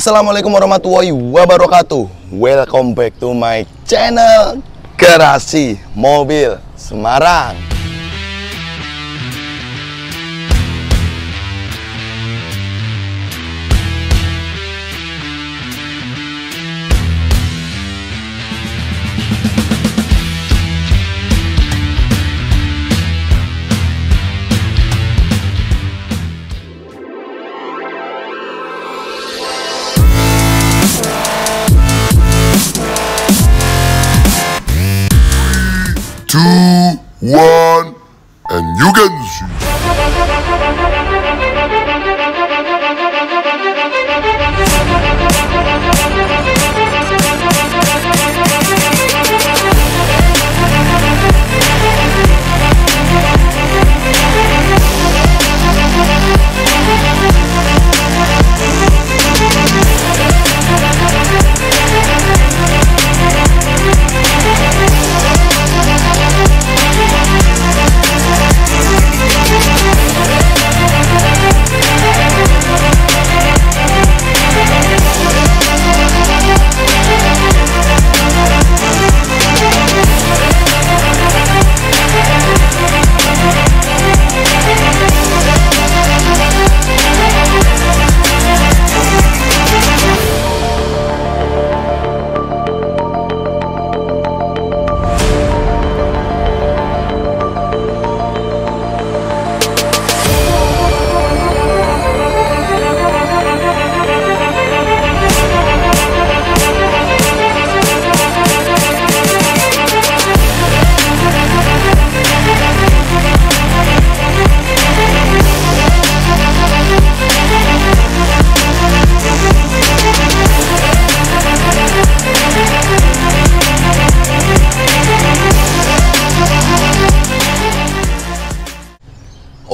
Assalamualaikum warahmatullahi wabarakatuh Welcome back to my channel Gerasi Mobil Semarang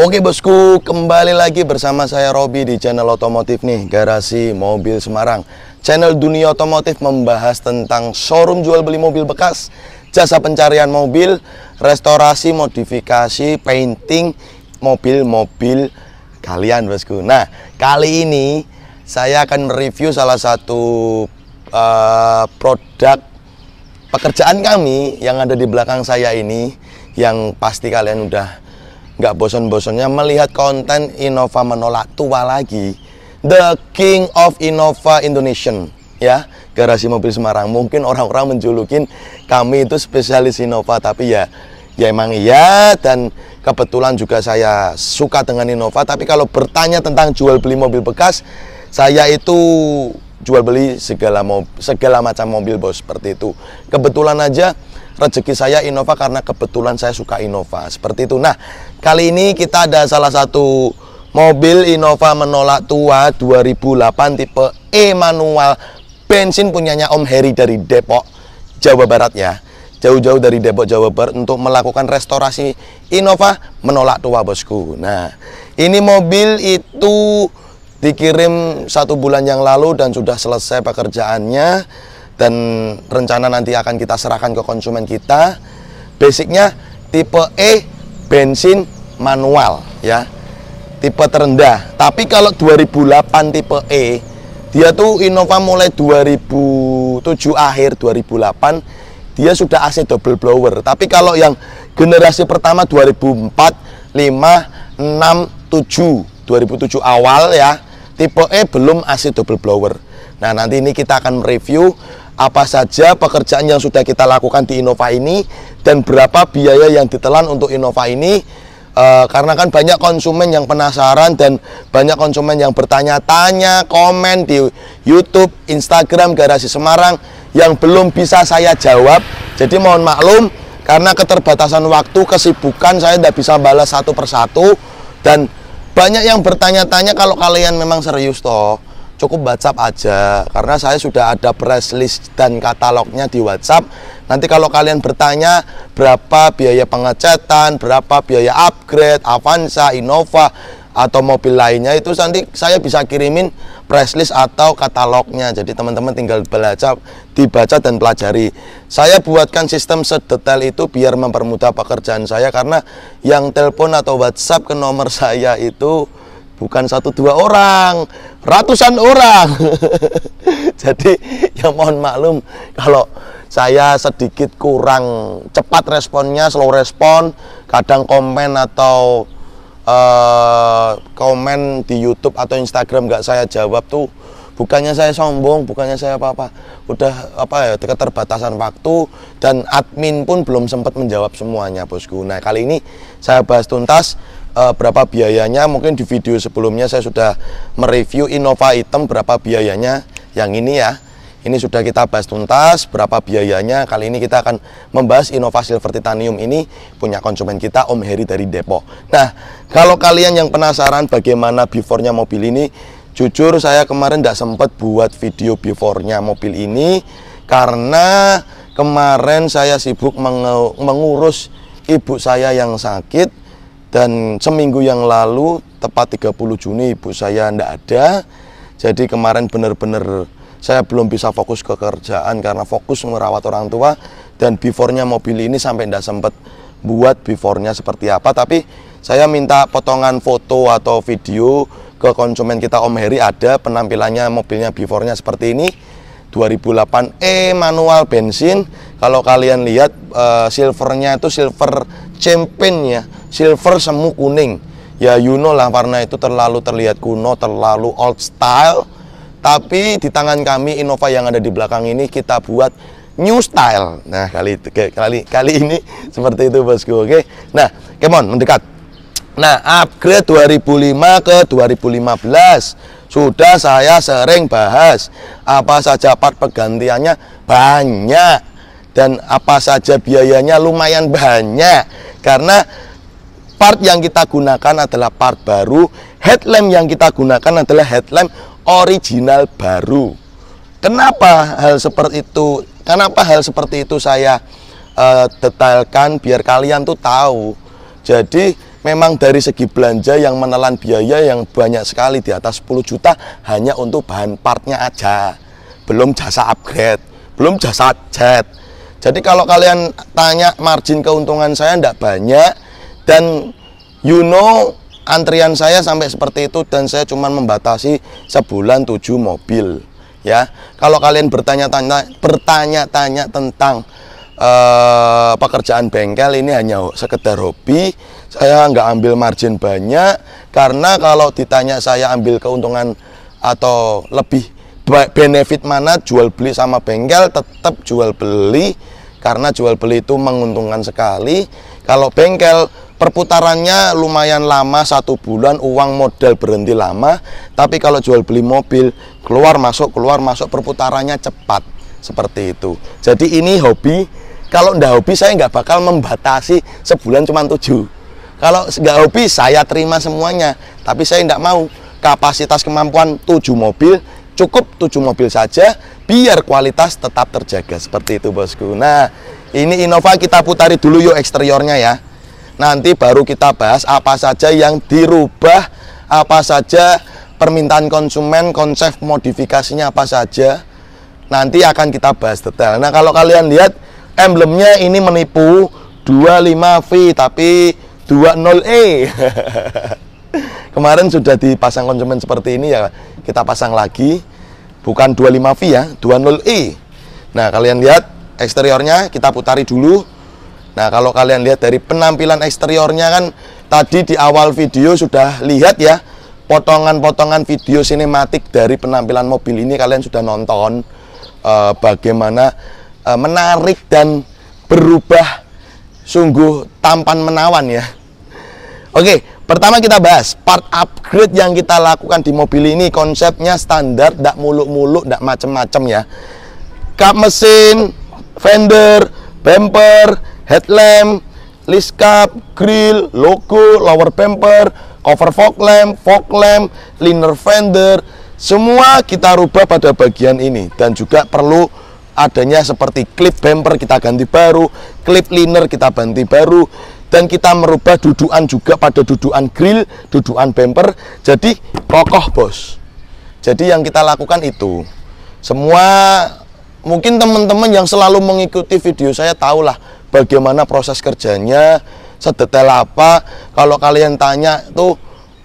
Oke bosku, kembali lagi bersama saya Robi di channel otomotif nih, Garasi Mobil Semarang. Channel Dunia Otomotif membahas tentang showroom jual beli mobil bekas, jasa pencarian mobil, restorasi, modifikasi, painting mobil-mobil kalian bosku. Nah, kali ini saya akan mereview salah satu uh, produk pekerjaan kami yang ada di belakang saya ini yang pasti kalian udah nggak bosan-bosannya melihat konten Innova menolak tua lagi. The King of Innova Indonesian ya garasi mobil Semarang mungkin orang-orang menjulukin kami itu spesialis Innova tapi ya ya emang iya dan kebetulan juga saya suka dengan Innova tapi kalau bertanya tentang jual beli mobil bekas saya itu jual beli segala mobil segala macam mobil bos seperti itu kebetulan aja rezeki saya Innova karena kebetulan saya suka Innova seperti itu nah kali ini kita ada salah satu mobil Innova menolak tua 2008 tipe E manual bensin punyanya Om Heri dari Depok Jawa Barat ya jauh-jauh dari Depok Jawa Barat untuk melakukan restorasi Innova menolak tua bosku nah ini mobil itu dikirim satu bulan yang lalu dan sudah selesai pekerjaannya dan rencana nanti akan kita serahkan ke konsumen kita. Basicnya tipe E bensin manual ya. Tipe terendah. Tapi kalau 2008 tipe E dia tuh Innova mulai 2007 akhir 2008 dia sudah AC double blower. Tapi kalau yang generasi pertama 2004, 5, 6, 7, 2007 awal ya, tipe E belum AC double blower. Nah, nanti ini kita akan review apa saja pekerjaan yang sudah kita lakukan di Innova ini dan berapa biaya yang ditelan untuk Innova ini e, karena kan banyak konsumen yang penasaran dan banyak konsumen yang bertanya-tanya komen di YouTube, Instagram Garasi Semarang yang belum bisa saya jawab jadi mohon maklum karena keterbatasan waktu, kesibukan saya tidak bisa balas satu persatu dan banyak yang bertanya-tanya kalau kalian memang serius toh cukup WhatsApp aja karena saya sudah ada press list dan katalognya di WhatsApp. Nanti kalau kalian bertanya berapa biaya pengecatan, berapa biaya upgrade Avanza, Innova atau mobil lainnya itu nanti saya bisa kirimin press list atau katalognya. Jadi teman-teman tinggal belajar, dibaca dan pelajari. Saya buatkan sistem sedetail itu biar mempermudah pekerjaan saya karena yang telepon atau WhatsApp ke nomor saya itu bukan satu dua orang, ratusan orang. Jadi ya mohon maklum kalau saya sedikit kurang cepat responnya, slow respon, kadang komen atau uh, komen di YouTube atau Instagram nggak saya jawab tuh bukannya saya sombong, bukannya saya apa-apa. Udah apa ya keterbatasan waktu dan admin pun belum sempat menjawab semuanya, Bosku. Nah, kali ini saya bahas tuntas uh, berapa biayanya mungkin di video sebelumnya saya sudah mereview Innova item berapa biayanya yang ini ya ini sudah kita bahas tuntas berapa biayanya kali ini kita akan membahas Innova Silver Titanium ini punya konsumen kita Om Heri dari Depok nah kalau kalian yang penasaran bagaimana before nya mobil ini jujur saya kemarin tidak sempat buat video before nya mobil ini karena kemarin saya sibuk mengurus ibu saya yang sakit dan seminggu yang lalu, tepat 30 Juni, ibu saya tidak ada. Jadi kemarin benar-benar saya belum bisa fokus ke kerjaan karena fokus merawat orang tua. Dan before-nya mobil ini sampai tidak sempat buat before-nya seperti apa. Tapi saya minta potongan foto atau video ke konsumen kita Om Heri ada penampilannya mobilnya before-nya seperti ini. 2008 E manual bensin. Kalau kalian lihat uh, silvernya itu silver ya, silver semu kuning ya you know lah warna itu terlalu terlihat kuno terlalu old style tapi di tangan kami Innova yang ada di belakang ini kita buat new style nah kali itu kali kali ini seperti itu bosku oke nah come on mendekat nah upgrade 2005 ke 2015 sudah saya sering bahas apa saja part pergantiannya banyak dan apa saja biayanya lumayan banyak karena part yang kita gunakan adalah part baru headlamp yang kita gunakan adalah headlamp original baru kenapa hal seperti itu kenapa hal seperti itu saya uh, detailkan biar kalian tuh tahu jadi memang dari segi belanja yang menelan biaya yang banyak sekali di atas 10 juta hanya untuk bahan partnya aja belum jasa upgrade belum jasa chat jadi kalau kalian tanya margin keuntungan saya tidak banyak dan you know antrian saya sampai seperti itu dan saya cuma membatasi sebulan tujuh mobil ya. Kalau kalian bertanya-tanya bertanya-tanya tentang uh, pekerjaan bengkel ini hanya sekedar hobi, saya nggak ambil margin banyak karena kalau ditanya saya ambil keuntungan atau lebih benefit mana jual beli sama bengkel tetap jual beli karena jual beli itu menguntungkan sekali kalau bengkel perputarannya lumayan lama satu bulan uang modal berhenti lama tapi kalau jual beli mobil keluar masuk keluar masuk perputarannya cepat seperti itu jadi ini hobi kalau ndak hobi saya nggak bakal membatasi sebulan cuma tujuh kalau nggak hobi saya terima semuanya tapi saya nggak mau kapasitas kemampuan tujuh mobil cukup tujuh mobil saja biar kualitas tetap terjaga seperti itu bosku nah ini Innova kita putari dulu yuk eksteriornya ya nanti baru kita bahas apa saja yang dirubah apa saja permintaan konsumen konsep modifikasinya apa saja nanti akan kita bahas detail nah kalau kalian lihat emblemnya ini menipu 25V tapi 20E kemarin sudah dipasang konsumen seperti ini ya kita pasang lagi bukan 25V ya 20E nah kalian lihat eksteriornya kita putari dulu nah kalau kalian lihat dari penampilan eksteriornya kan tadi di awal video sudah lihat ya potongan-potongan video sinematik dari penampilan mobil ini kalian sudah nonton uh, bagaimana uh, menarik dan berubah sungguh tampan menawan ya Oke, pertama kita bahas part upgrade yang kita lakukan di mobil ini konsepnya standar, tidak muluk-muluk, tidak macem-macem ya. Kap mesin, fender, bumper, headlamp, list cap, grill, logo, lower bumper, cover fog lamp, fog lamp, liner fender, semua kita rubah pada bagian ini dan juga perlu adanya seperti clip bumper kita ganti baru, clip liner kita ganti baru, dan kita merubah dudukan juga pada dudukan grill, dudukan bumper jadi kokoh bos jadi yang kita lakukan itu semua mungkin teman-teman yang selalu mengikuti video saya tahulah bagaimana proses kerjanya sedetail apa kalau kalian tanya tuh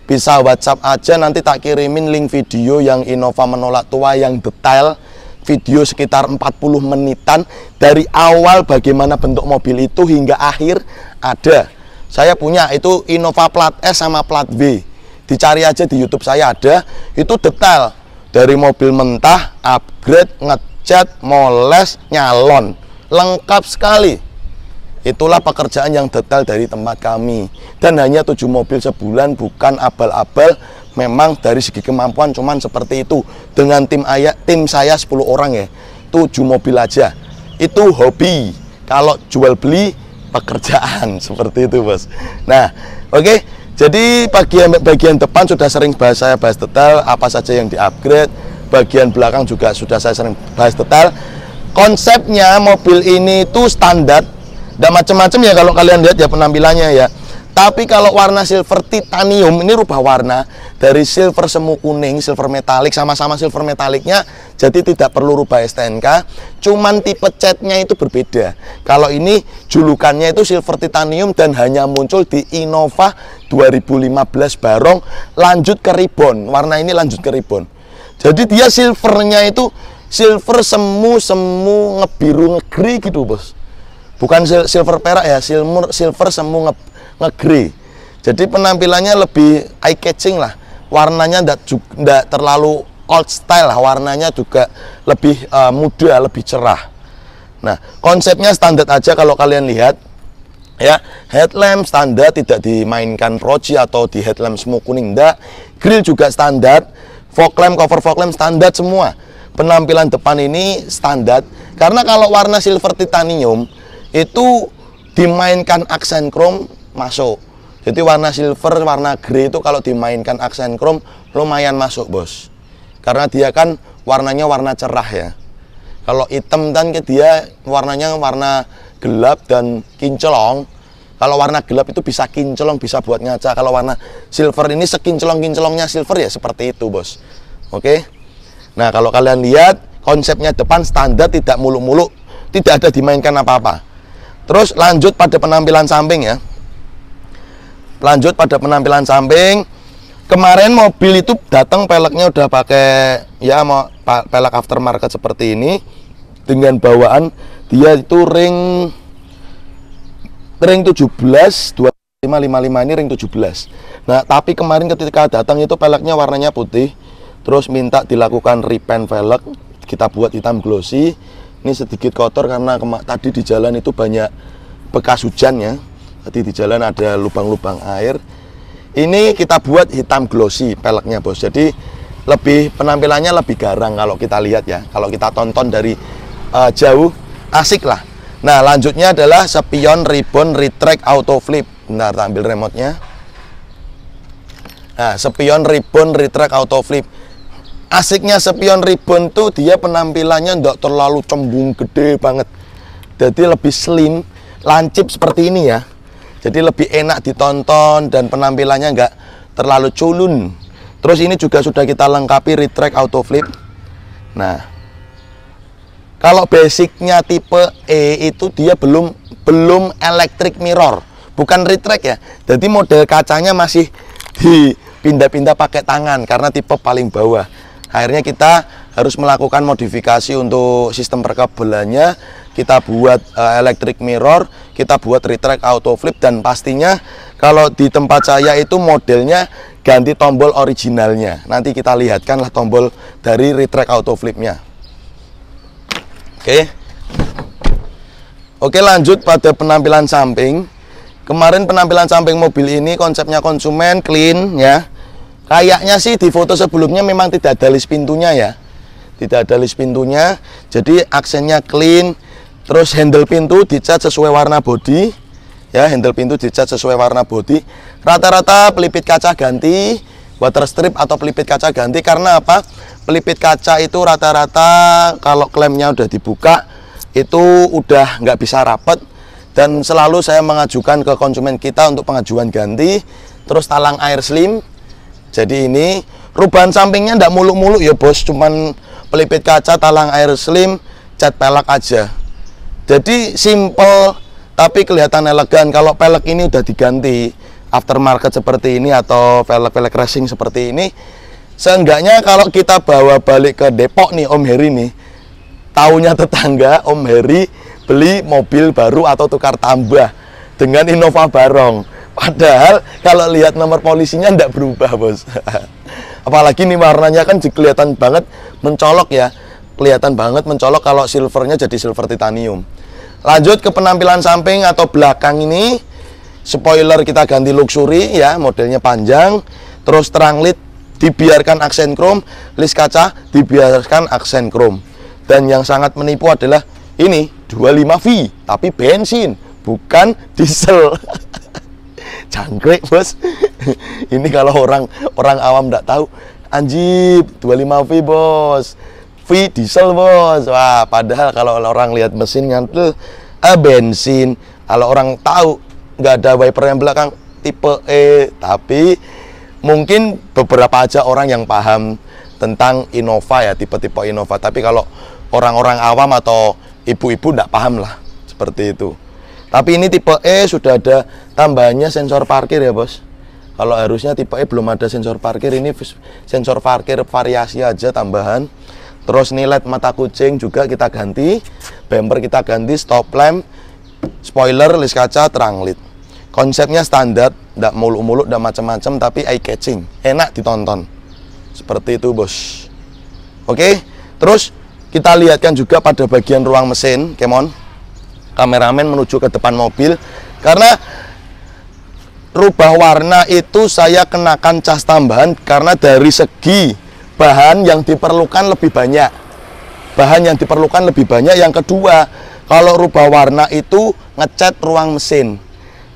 bisa WhatsApp aja nanti tak kirimin link video yang Innova menolak tua yang detail video sekitar 40 menitan dari awal bagaimana bentuk mobil itu hingga akhir ada saya punya itu Innova plat S sama plat B dicari aja di YouTube saya ada itu detail dari mobil mentah upgrade ngecat moles nyalon lengkap sekali Itulah pekerjaan yang detail dari tempat kami Dan hanya tujuh mobil sebulan bukan abal-abal memang dari segi kemampuan cuman seperti itu dengan tim ayah tim saya 10 orang ya tujuh mobil aja itu hobi kalau jual beli pekerjaan seperti itu bos nah oke okay. jadi bagian bagian depan sudah sering bahas saya bahas detail apa saja yang di upgrade bagian belakang juga sudah saya sering bahas detail konsepnya mobil ini itu standar dan macam-macam ya kalau kalian lihat ya penampilannya ya tapi kalau warna silver titanium ini rubah warna dari silver semu kuning, silver metalik sama-sama silver metaliknya jadi tidak perlu rubah STNK, cuman tipe catnya itu berbeda. Kalau ini julukannya itu silver titanium dan hanya muncul di Innova 2015 Barong lanjut ke ribbon. Warna ini lanjut ke ribbon. Jadi dia silvernya itu silver semu semu ngebiru ngegri gitu, Bos. Bukan silver perak ya, silver semu negeri. Jadi penampilannya lebih eye catching lah. Warnanya tidak terlalu old style lah. Warnanya juga lebih uh, muda, lebih cerah. Nah, konsepnya standar aja kalau kalian lihat ya headlamp standar tidak dimainkan proji atau di headlamp semua kuning enggak grill juga standar fog lamp cover fog lamp standar semua penampilan depan ini standar karena kalau warna silver titanium itu dimainkan aksen chrome masuk jadi warna silver warna grey itu kalau dimainkan aksen chrome lumayan masuk bos karena dia kan warnanya warna cerah ya kalau hitam dan ke dia warnanya warna gelap dan kinclong kalau warna gelap itu bisa kinclong bisa buat ngaca kalau warna silver ini sekinclong-kinclongnya silver ya seperti itu bos oke nah kalau kalian lihat konsepnya depan standar tidak muluk-muluk tidak ada dimainkan apa-apa terus lanjut pada penampilan samping ya lanjut pada penampilan samping kemarin mobil itu datang peleknya udah pakai ya mau pelek aftermarket seperti ini dengan bawaan dia itu ring ring 17 2555 ini ring 17 nah tapi kemarin ketika datang itu peleknya warnanya putih terus minta dilakukan repaint velg kita buat hitam glossy ini sedikit kotor karena tadi di jalan itu banyak bekas hujan ya jadi di jalan ada lubang-lubang air. Ini kita buat hitam glossy peleknya bos. Jadi lebih penampilannya lebih garang kalau kita lihat ya. Kalau kita tonton dari uh, jauh asik lah. Nah lanjutnya adalah spion ribbon retract auto flip. Bentar tampil remote-nya. Nah spion ribbon retract auto flip. Asiknya spion ribbon tuh dia penampilannya ndak terlalu cembung gede banget. Jadi lebih slim, lancip seperti ini ya. Jadi lebih enak ditonton dan penampilannya nggak terlalu culun. Terus ini juga sudah kita lengkapi retract auto flip. Nah, kalau basicnya tipe E itu dia belum belum electric mirror, bukan retract ya. Jadi model kacanya masih dipindah-pindah pakai tangan karena tipe paling bawah. Akhirnya kita harus melakukan modifikasi untuk sistem perkabelannya kita buat uh, electric mirror kita buat retract auto flip dan pastinya kalau di tempat saya itu modelnya ganti tombol originalnya nanti kita lihatkanlah tombol dari retract auto flipnya oke okay. oke okay, lanjut pada penampilan samping kemarin penampilan samping mobil ini konsepnya konsumen clean ya kayaknya sih di foto sebelumnya memang tidak ada list pintunya ya tidak ada list pintunya jadi aksennya clean terus handle pintu dicat sesuai warna body ya handle pintu dicat sesuai warna body rata-rata pelipit kaca ganti water strip atau pelipit kaca ganti karena apa pelipit kaca itu rata-rata kalau klemnya udah dibuka itu udah nggak bisa rapet dan selalu saya mengajukan ke konsumen kita untuk pengajuan ganti terus talang air slim jadi ini perubahan sampingnya ndak muluk-muluk ya bos cuman pelipit kaca, talang air slim, cat pelek aja. Jadi simple tapi kelihatan elegan. Kalau pelek ini udah diganti aftermarket seperti ini atau velg-velg racing seperti ini, seenggaknya kalau kita bawa balik ke Depok nih Om Heri nih, taunya tetangga Om Heri beli mobil baru atau tukar tambah dengan Innova Barong. Padahal kalau lihat nomor polisinya ndak berubah, Bos. Apalagi nih warnanya kan kelihatan banget mencolok ya kelihatan banget mencolok kalau silvernya jadi silver titanium lanjut ke penampilan samping atau belakang ini spoiler kita ganti luxury ya modelnya panjang terus terang lid dibiarkan aksen chrome list kaca dibiarkan aksen chrome dan yang sangat menipu adalah ini 25V tapi bensin bukan diesel jangkrik bos ini kalau orang orang awam tidak tahu anjib 25 V bos V diesel bos wah padahal kalau orang lihat mesin ngantel eh, bensin kalau orang tahu nggak ada wiper yang belakang tipe E tapi mungkin beberapa aja orang yang paham tentang Innova ya tipe-tipe Innova tapi kalau orang-orang awam atau ibu-ibu nggak paham lah seperti itu tapi ini tipe E sudah ada tambahannya sensor parkir ya bos kalau harusnya tipe E belum ada sensor parkir ini sensor parkir variasi aja tambahan terus nih LED mata kucing juga kita ganti bumper kita ganti stop lamp spoiler list kaca terang lit. konsepnya standar tidak muluk-muluk dan macam-macam tapi eye catching enak ditonton seperti itu bos oke terus kita lihatkan juga pada bagian ruang mesin kemon kameramen menuju ke depan mobil karena rubah warna itu saya kenakan cas tambahan karena dari segi bahan yang diperlukan lebih banyak bahan yang diperlukan lebih banyak yang kedua kalau rubah warna itu ngecat ruang mesin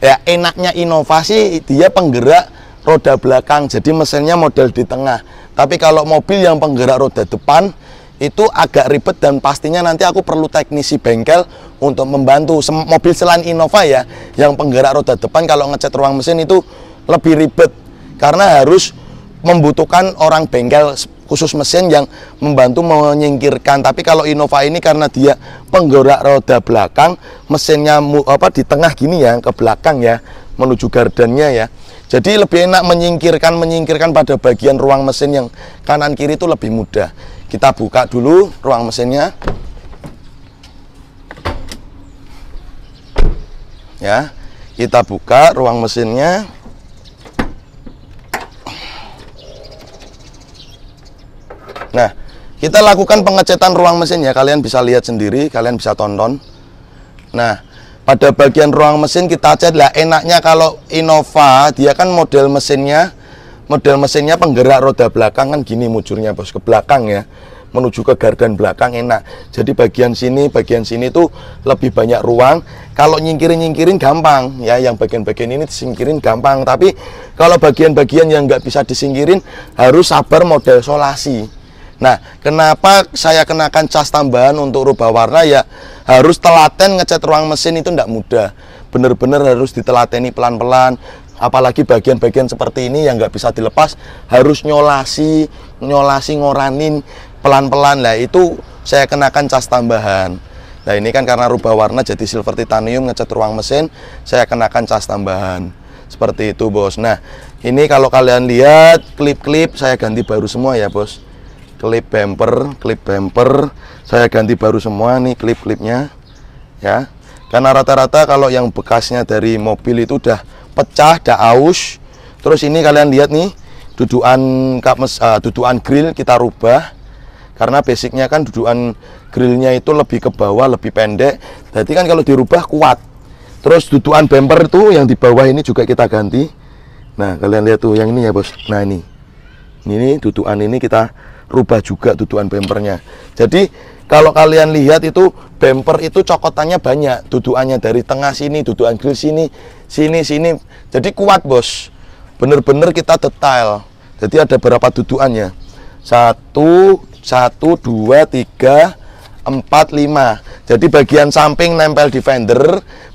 ya enaknya inovasi dia penggerak roda belakang jadi mesinnya model di tengah tapi kalau mobil yang penggerak roda depan itu agak ribet dan pastinya nanti aku perlu teknisi bengkel untuk membantu Sem mobil selain Innova ya yang penggerak roda depan kalau ngecat ruang mesin itu lebih ribet karena harus membutuhkan orang bengkel khusus mesin yang membantu menyingkirkan tapi kalau Innova ini karena dia penggerak roda belakang mesinnya apa di tengah gini ya ke belakang ya menuju gardannya ya jadi lebih enak menyingkirkan menyingkirkan pada bagian ruang mesin yang kanan kiri itu lebih mudah kita buka dulu ruang mesinnya. Ya, kita buka ruang mesinnya. Nah, kita lakukan pengecetan ruang mesin ya. Kalian bisa lihat sendiri, kalian bisa tonton. Nah, pada bagian ruang mesin kita cat lah enaknya kalau Innova dia kan model mesinnya model mesinnya penggerak roda belakang kan gini mujurnya bos ke belakang ya menuju ke gardan belakang enak jadi bagian sini bagian sini tuh lebih banyak ruang kalau nyingkirin nyingkirin gampang ya yang bagian-bagian ini disingkirin gampang tapi kalau bagian-bagian yang nggak bisa disingkirin harus sabar model solasi nah kenapa saya kenakan cas tambahan untuk rubah warna ya harus telaten ngecat ruang mesin itu enggak mudah Bener-bener harus ditelateni pelan-pelan apalagi bagian-bagian seperti ini yang nggak bisa dilepas harus nyolasi nyolasi ngoranin pelan-pelan lah itu saya kenakan cas tambahan nah ini kan karena rubah warna jadi silver titanium ngecat ruang mesin saya kenakan cas tambahan seperti itu bos nah ini kalau kalian lihat klip-klip saya ganti baru semua ya bos klip bumper klip bumper saya ganti baru semua nih klip-klipnya ya karena rata-rata kalau yang bekasnya dari mobil itu udah pecah, udah aus terus ini kalian lihat nih dudukan kap mes, uh, dudukan grill kita rubah karena basicnya kan dudukan grillnya itu lebih ke bawah lebih pendek jadi kan kalau dirubah kuat terus dudukan bumper itu yang di bawah ini juga kita ganti nah kalian lihat tuh yang ini ya bos nah ini ini dudukan ini kita rubah juga dudukan bumpernya jadi kalau kalian lihat itu bumper itu cokotannya banyak, dudukannya dari tengah sini, dudukan grill sini, sini, sini. Jadi kuat bos, bener-bener kita detail. Jadi ada berapa dudukannya Satu, satu, dua, tiga, empat, lima. Jadi bagian samping nempel di fender,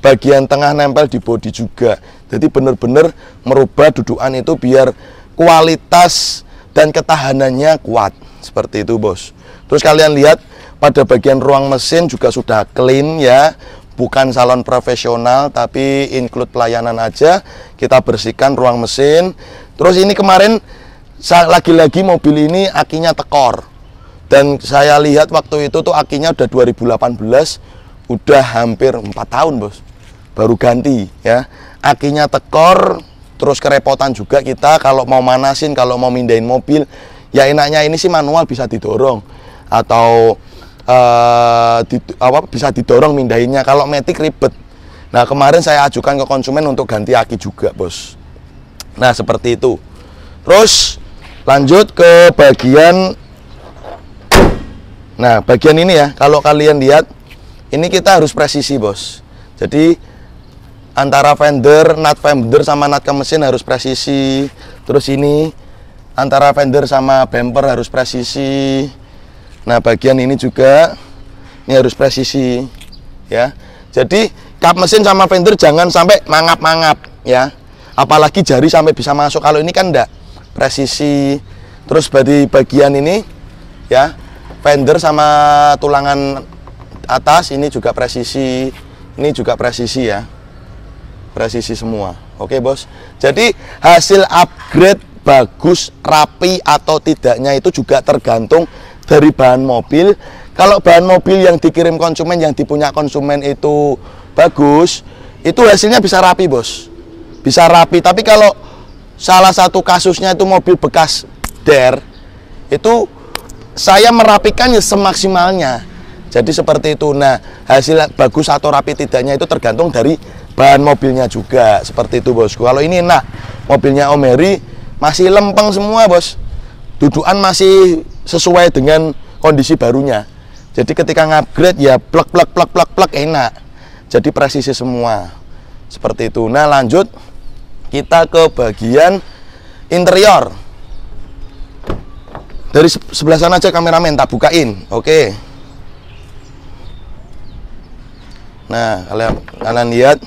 bagian tengah nempel di body juga. Jadi bener-bener merubah dudukan itu biar kualitas dan ketahanannya kuat. Seperti itu bos. Terus kalian lihat pada bagian ruang mesin juga sudah clean ya, bukan salon profesional tapi include pelayanan aja. Kita bersihkan ruang mesin. Terus ini kemarin lagi-lagi mobil ini akinya tekor. Dan saya lihat waktu itu tuh akinya udah 2018, udah hampir 4 tahun, Bos. Baru ganti ya. Akinya tekor, terus kerepotan juga kita kalau mau manasin kalau mau mindahin mobil ya enaknya ini sih manual bisa didorong atau uh, di, apa bisa didorong mindahinnya kalau metik ribet nah kemarin saya ajukan ke konsumen untuk ganti aki juga bos nah seperti itu terus lanjut ke bagian nah bagian ini ya kalau kalian lihat ini kita harus presisi bos jadi antara fender, nut fender sama nut ke mesin harus presisi. Terus ini antara fender sama bumper harus presisi. Nah, bagian ini juga ini harus presisi ya. Jadi kap mesin sama fender jangan sampai mangap-mangap ya. Apalagi jari sampai bisa masuk. Kalau ini kan enggak presisi. Terus berarti bagian ini ya, fender sama tulangan atas ini juga presisi. Ini juga presisi ya. Presisi semua. Oke, Bos. Jadi hasil upgrade bagus, rapi atau tidaknya itu juga tergantung dari bahan mobil kalau bahan mobil yang dikirim konsumen yang dipunya konsumen itu bagus itu hasilnya bisa rapi bos bisa rapi tapi kalau salah satu kasusnya itu mobil bekas der itu saya merapikannya semaksimalnya jadi seperti itu nah hasil bagus atau rapi tidaknya itu tergantung dari bahan mobilnya juga seperti itu bosku kalau ini nah mobilnya Om masih lempeng semua bos dudukan masih sesuai dengan kondisi barunya jadi ketika ngupgrade ya plak plak plak plak plak enak jadi presisi semua seperti itu nah lanjut kita ke bagian interior dari sebelah sana aja kameramen tak bukain oke nah kalian kalian lihat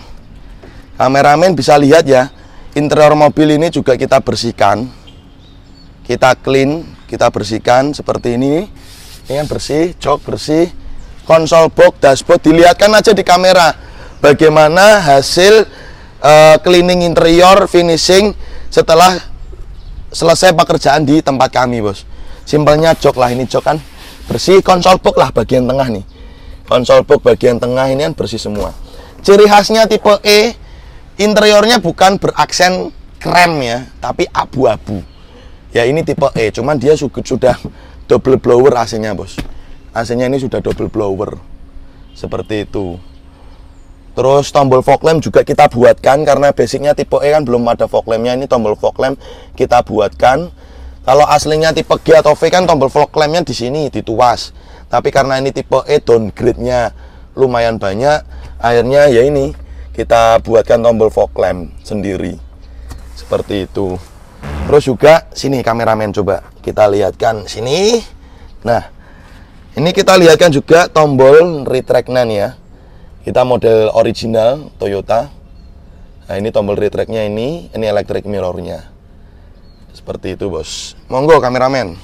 kameramen bisa lihat ya interior mobil ini juga kita bersihkan kita clean, kita bersihkan seperti ini. Ini kan bersih, jok bersih, konsol box, dashboard dilihatkan aja di kamera bagaimana hasil uh, cleaning interior, finishing setelah selesai pekerjaan di tempat kami, Bos. Simpelnya jok lah ini jok kan bersih, konsol box lah bagian tengah nih. Konsol box bagian tengah ini kan bersih semua. Ciri khasnya tipe E interiornya bukan beraksen krem ya, tapi abu-abu ya ini tipe E cuman dia sudah double blower AC-nya bos AC-nya ini sudah double blower seperti itu terus tombol fog lamp juga kita buatkan karena basicnya tipe E kan belum ada fog lampnya ini tombol fog lamp kita buatkan kalau aslinya tipe G atau V kan tombol fog lampnya di sini dituas tapi karena ini tipe E downgrade-nya lumayan banyak akhirnya ya ini kita buatkan tombol fog lamp sendiri seperti itu Terus juga sini kameramen coba kita lihatkan sini. Nah, ini kita lihatkan juga tombol retract nanya. nih ya. Kita model original Toyota. Nah, ini tombol retract ini, ini electric mirror Seperti itu, Bos. Monggo kameramen.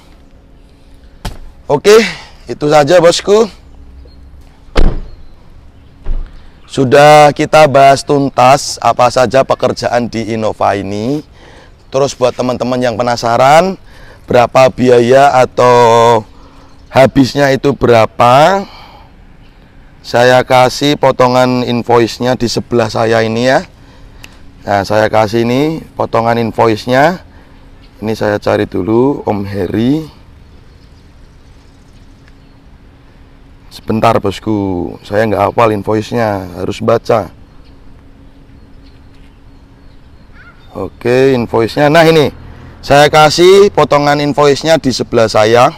Oke, itu saja Bosku. Sudah kita bahas tuntas apa saja pekerjaan di Innova ini. Terus buat teman-teman yang penasaran berapa biaya atau habisnya itu berapa, saya kasih potongan invoice-nya di sebelah saya ini ya. Nah, saya kasih ini potongan invoice-nya. Ini saya cari dulu Om Heri. Sebentar bosku, saya nggak hafal invoice-nya, harus baca. Oke, invoice-nya. Nah, ini. Saya kasih potongan invoice-nya di sebelah saya.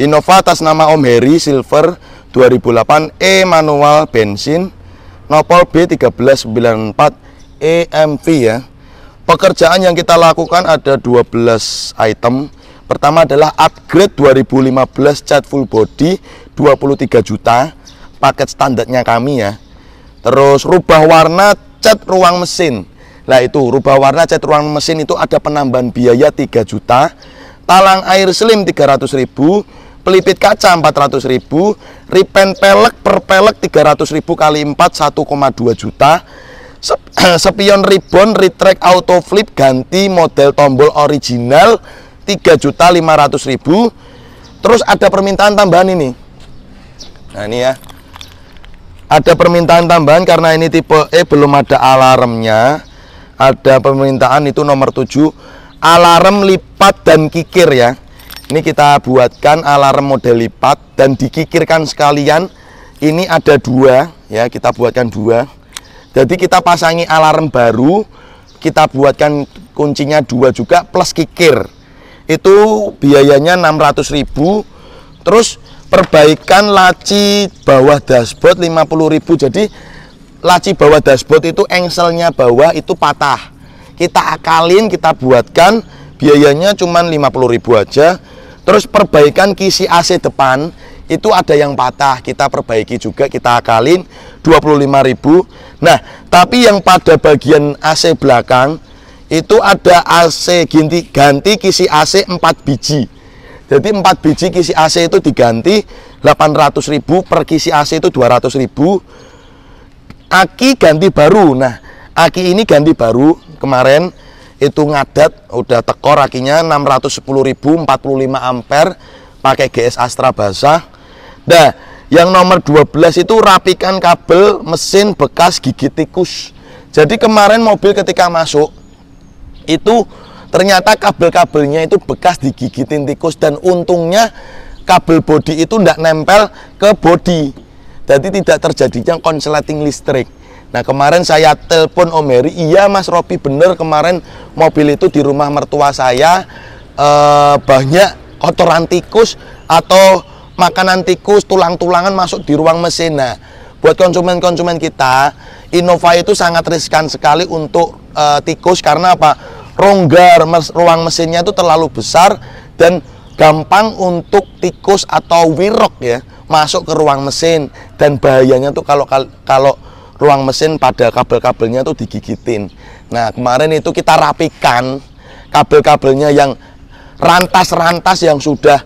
Innova atas nama Om Heri Silver 2008 E manual bensin Nopol B1394 EMV e ya. Pekerjaan yang kita lakukan ada 12 item. Pertama adalah upgrade 2015 cat full body 23 juta paket standarnya kami ya. Terus rubah warna cat ruang mesin lah itu rubah warna cat ruang mesin itu ada penambahan biaya 3 juta, talang air slim 300 ribu, pelipit kaca 400 ribu, ripen pelek per pelek 300 ribu kali 4 1,2 juta, Sepion spion ribbon retract auto flip ganti model tombol original 3 juta 500 ribu, terus ada permintaan tambahan ini. Nah ini ya, ada permintaan tambahan karena ini tipe E belum ada alarmnya ada permintaan itu nomor 7 alarm lipat dan kikir ya ini kita buatkan alarm model lipat dan dikikirkan sekalian ini ada dua ya kita buatkan dua jadi kita pasangi alarm baru kita buatkan kuncinya dua juga plus kikir itu biayanya 600.000 terus perbaikan laci bawah dashboard 50.000 jadi laci bawah dashboard itu engselnya bawah itu patah kita akalin kita buatkan biayanya cuma 50.000 aja terus perbaikan kisi AC depan itu ada yang patah kita perbaiki juga kita akalin 25.000 nah tapi yang pada bagian AC belakang itu ada AC ganti, ganti kisi AC 4 biji jadi 4 biji kisi AC itu diganti 800.000 per kisi AC itu 200.000 aki ganti baru nah aki ini ganti baru kemarin itu ngadat udah tekor akinya 610.045 ampere pakai GS Astra basah nah yang nomor 12 itu rapikan kabel mesin bekas gigi tikus jadi kemarin mobil ketika masuk itu ternyata kabel-kabelnya itu bekas digigitin tikus dan untungnya kabel bodi itu tidak nempel ke bodi jadi tidak terjadinya konsleting listrik Nah kemarin saya telepon Om Heri, iya Mas Robi bener kemarin mobil itu di rumah mertua saya eh, banyak kotoran tikus atau makanan tikus, tulang-tulangan masuk di ruang mesin. Nah buat konsumen-konsumen kita, Innova itu sangat riskan sekali untuk eh, tikus karena apa? Rongga ruang mesinnya itu terlalu besar dan gampang untuk tikus atau wirok ya masuk ke ruang mesin dan bahayanya tuh kalau kalau ruang mesin pada kabel-kabelnya tuh digigitin. Nah, kemarin itu kita rapikan kabel-kabelnya yang rantas-rantas yang sudah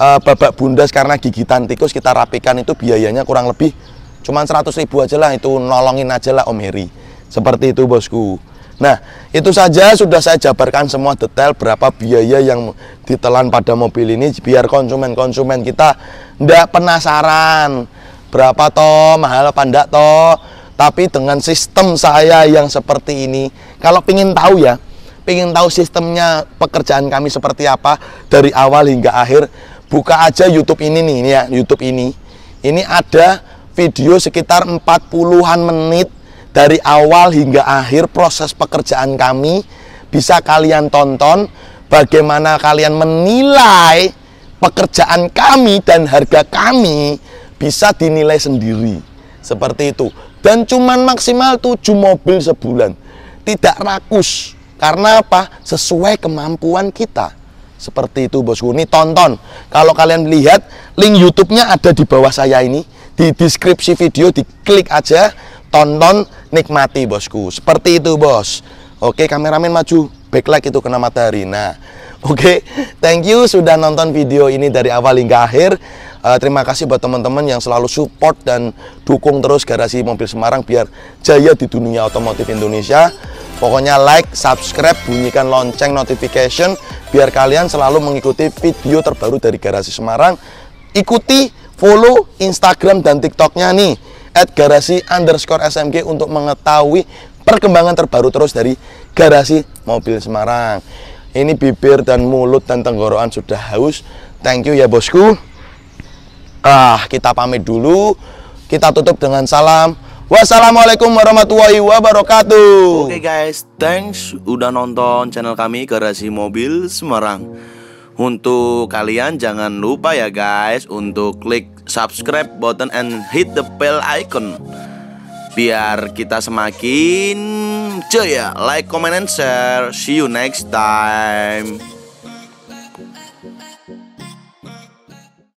uh, babak bundas karena gigitan tikus kita rapikan itu biayanya kurang lebih cuman 100 ribu aja lah itu nolongin aja lah Om Heri. Seperti itu bosku. Nah, itu saja sudah saya jabarkan semua detail berapa biaya yang ditelan pada mobil ini biar konsumen-konsumen kita ndak penasaran berapa toh mahal apa ndak toh. Tapi dengan sistem saya yang seperti ini, kalau pingin tahu ya, pingin tahu sistemnya pekerjaan kami seperti apa dari awal hingga akhir, buka aja YouTube ini nih, ini ya, YouTube ini. Ini ada video sekitar 40-an menit dari awal hingga akhir proses pekerjaan kami bisa kalian tonton bagaimana kalian menilai pekerjaan kami dan harga kami bisa dinilai sendiri seperti itu dan cuman maksimal 7 mobil sebulan tidak rakus karena apa sesuai kemampuan kita seperti itu bosku ini tonton kalau kalian lihat link youtube nya ada di bawah saya ini di deskripsi video diklik aja tonton, nikmati bosku. Seperti itu bos. Oke, kameramen maju. Backlight itu kena matahari. Nah, oke. Thank you sudah nonton video ini dari awal hingga akhir. Uh, terima kasih buat teman-teman yang selalu support dan dukung terus Garasi Mobil Semarang biar jaya di dunia otomotif Indonesia. Pokoknya like, subscribe, bunyikan lonceng notification biar kalian selalu mengikuti video terbaru dari Garasi Semarang. Ikuti follow Instagram dan TikToknya nih at garasi underscore smg untuk mengetahui perkembangan terbaru terus dari garasi mobil Semarang ini bibir dan mulut dan tenggorokan sudah haus thank you ya bosku ah kita pamit dulu kita tutup dengan salam Wassalamualaikum warahmatullahi wabarakatuh. Oke okay guys, thanks udah nonton channel kami Garasi Mobil Semarang. Untuk kalian jangan lupa ya guys untuk klik subscribe button and hit the bell icon biar kita semakin jaya like comment and share see you next time